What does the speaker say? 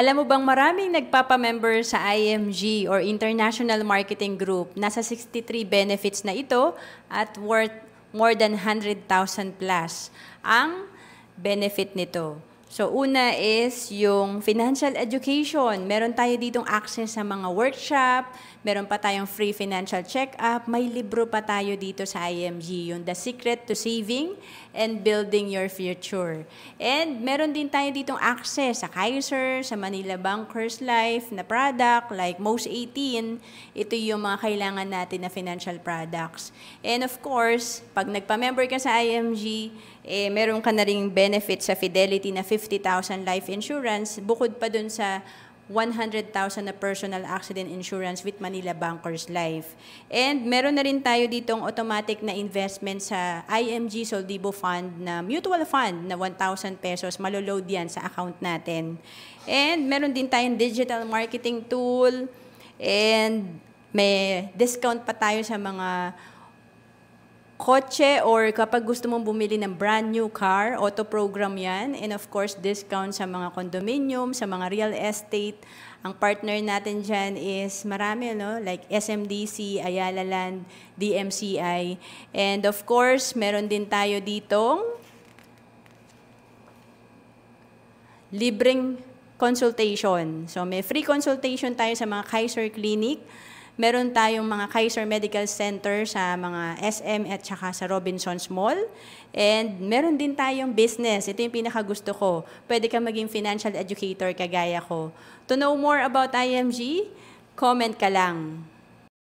Alam mo bang maraming nagpapamember sa IMG or International Marketing Group. Nasa 63 benefits na ito at worth more than 100,000 plus ang benefit nito. So una is yung financial education. Meron tayo ditong access sa mga workshop, meron pa tayong free financial check-up, may libro pa tayo dito sa IMG, yung The Secret to Saving and Building Your Future. And meron din tayo ditong access sa Kaiser, sa Manila Bankers Life na product like Most 18. Ito yung mga kailangan natin na financial products. And of course, pag nagpa-member ka sa IMG, eh, meron ka na rin benefit sa Fidelity na 50,000 life insurance bukod pa dun sa 100,000 na personal accident insurance with Manila Bankers Life. And meron na rin tayo dito ditong automatic na investment sa IMG Soldibo Fund na mutual fund na 1,000 pesos. Maloload yan sa account natin. And meron din tayong digital marketing tool and may discount pa tayo sa mga kotse or kapag gusto mong bumili ng brand new car, auto program yan. And of course, discount sa mga condominium, sa mga real estate. Ang partner natin dyan is marami, no? Like SMDC, Ayala Land, DMCI. And of course, meron din tayo ditong libreng consultation. So may free consultation tayo sa mga Kaiser Clinic. Meron tayong mga Kaiser Medical Center sa mga SM at saka sa Robinson's Mall. And meron din tayong business. Ito yung pinakagusto ko. Pwede ka maging financial educator kagaya ko. To know more about IMG, comment ka lang.